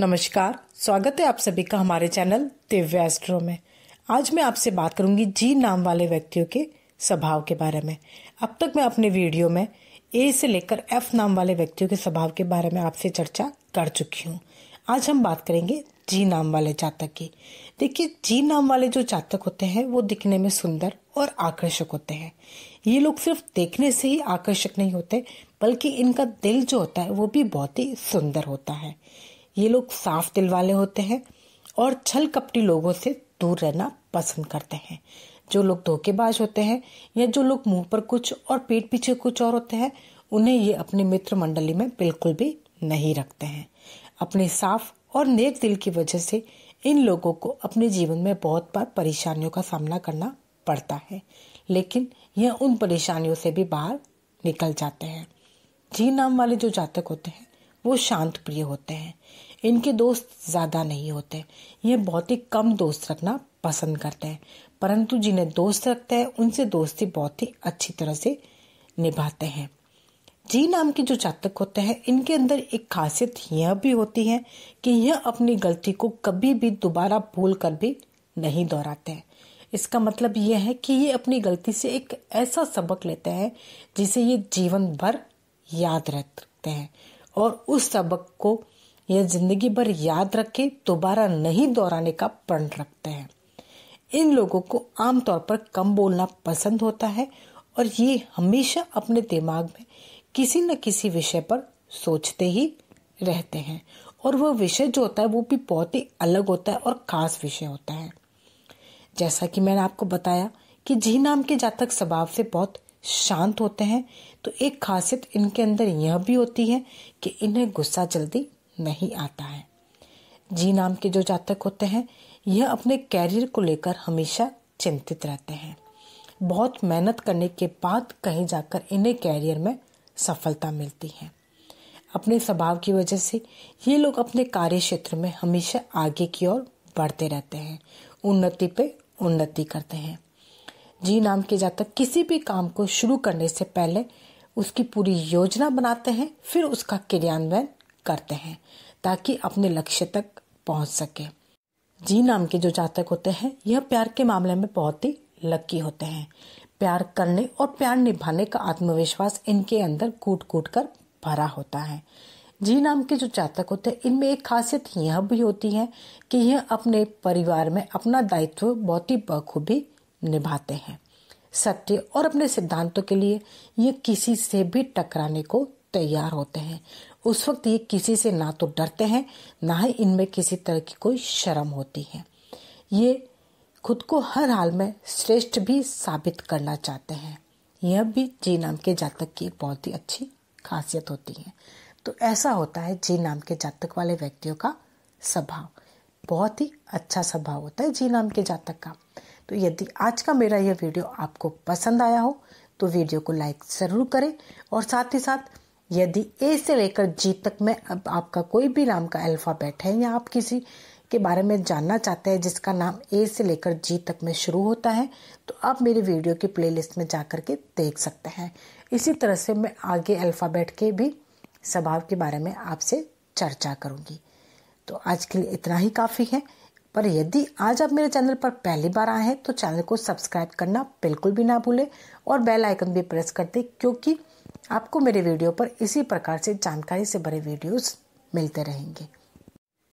नमस्कार स्वागत है आप सभी का हमारे चैनल दिव्य एस्ट्रो में आज मैं आपसे बात करूंगी जी नाम वाले व्यक्तियों के स्वभाव के बारे में अब तक मैं अपने वीडियो में ए से लेकर एफ नाम वाले व्यक्तियों के स्वभाव के बारे में आपसे चर्चा कर चुकी हूँ आज हम बात करेंगे जी नाम वाले जातक की देखिए जी नाम वाले जो जातक होते हैं वो दिखने में सुंदर और आकर्षक होते हैं ये लोग सिर्फ देखने से ही आकर्षक नहीं होते बल्कि इनका दिल जो होता है वो भी बहुत ही सुंदर होता है ये लोग साफ दिल वाले होते हैं और छल कपटी लोगों से दूर रहना पसंद करते हैं जो लोग धोखेबाज होते हैं या जो लोग मुंह पर कुछ और पेट पीछे कुछ और होते हैं उन्हें ये अपने मित्र मंडली में बिल्कुल भी नहीं रखते हैं अपने साफ और नेक दिल की वजह से इन लोगों को अपने जीवन में बहुत बार परेशानियों का सामना करना पड़ता है लेकिन यह उन परेशानियों से भी बाहर निकल जाते हैं जी नाम वाले जो जातक होते हैं वो शांत प्रिय होते हैं इनके दोस्त ज़्यादा नहीं होते ये बहुत ही कम दोस्त रखना पसंद करते हैं परंतु जिन्हें दोस्त रखते हैं उनसे दोस्ती बहुत ही अच्छी तरह से निभाते हैं जी नाम के जो जातक होते हैं इनके अंदर एक खासियत यह भी होती है कि यह अपनी गलती को कभी भी दोबारा भूल कर भी नहीं दोहराते हैं इसका मतलब यह है कि ये अपनी गलती से एक ऐसा सबक लेते हैं जिसे ये जीवन भर याद रखते हैं और उस सबक को यह जिंदगी भर याद रखे दोबारा नहीं दोहराने का प्रण रखते हैं इन लोगों को आमतौर पर कम बोलना पसंद होता है और ये हमेशा अपने दिमाग में किसी न किसी विषय पर सोचते ही रहते हैं और वह विषय जो होता है वो भी बहुत ही अलग होता है और ख़ास विषय होता है जैसा कि मैंने आपको बताया कि जी नाम के जातक स्वभाव से बहुत शांत होते हैं तो एक खासियत इनके अंदर यह भी होती है कि इन्हें गुस्सा जल्दी नहीं आता है जी नाम के जो जातक होते हैं यह अपने कैरियर को लेकर हमेशा चिंतित रहते हैं बहुत मेहनत करने के बाद कहीं जाकर इन्हें कैरियर में सफलता मिलती है अपने स्वभाव की वजह से ये लोग अपने कार्य क्षेत्र में हमेशा आगे की ओर बढ़ते रहते हैं उन्नति पे उन्नति करते हैं जी नाम के जातक किसी भी काम को शुरू करने से पहले उसकी पूरी योजना बनाते हैं फिर उसका क्रियान्वयन करते हैं ताकि अपने लक्ष्य तक पहुंच सके जी नाम के जो जातक होते हैं यह प्यार के मामले में बहुत ही लकी होते हैं प्यार करने और प्यार निभाने का आत्मविश्वास इनके अंदर कूट कूट कर भरा होता है जी नाम के जो जातक होते हैं इनमें एक खासियत यह भी होती है कि यह अपने परिवार में अपना दायित्व बहुत ही बखूबी निभाते हैं सत्य और अपने सिद्धांतों के लिए ये किसी से भी टकराने को तैयार होते हैं उस वक्त ये किसी से ना तो डरते हैं ना ही इनमें किसी तरह की कोई शर्म होती है ये खुद को हर हाल में श्रेष्ठ भी साबित करना चाहते हैं यह भी जी नाम के जातक की बहुत ही अच्छी खासियत होती है तो ऐसा होता है जी नाम के जातक वाले व्यक्तियों का स्वभाव बहुत ही अच्छा स्वभाव होता है जी नाम के जातक का तो यदि आज का मेरा यह वीडियो आपको पसंद आया हो तो वीडियो को लाइक ज़रूर करें और साथ ही साथ यदि ए से लेकर जी तक में अब आपका कोई भी नाम का अल्फ़ाबेट है या आप किसी के बारे में जानना चाहते हैं जिसका नाम ए से लेकर जी तक में शुरू होता है तो आप मेरी वीडियो की प्लेलिस्ट में जा कर के देख सकते हैं इसी तरह से मैं आगे अल्फ़ाबेट के भी स्वभाव के बारे में आपसे चर्चा करूँगी तो आज के लिए इतना ही काफ़ी है पर यदि आज आप मेरे चैनल पर पहली बार आए हैं तो चैनल को सब्सक्राइब करना बिल्कुल भी ना भूलें और बेल आइकन भी प्रेस कर दें क्योंकि आपको मेरे वीडियो पर इसी प्रकार से जानकारी से भरे वीडियोस मिलते रहेंगे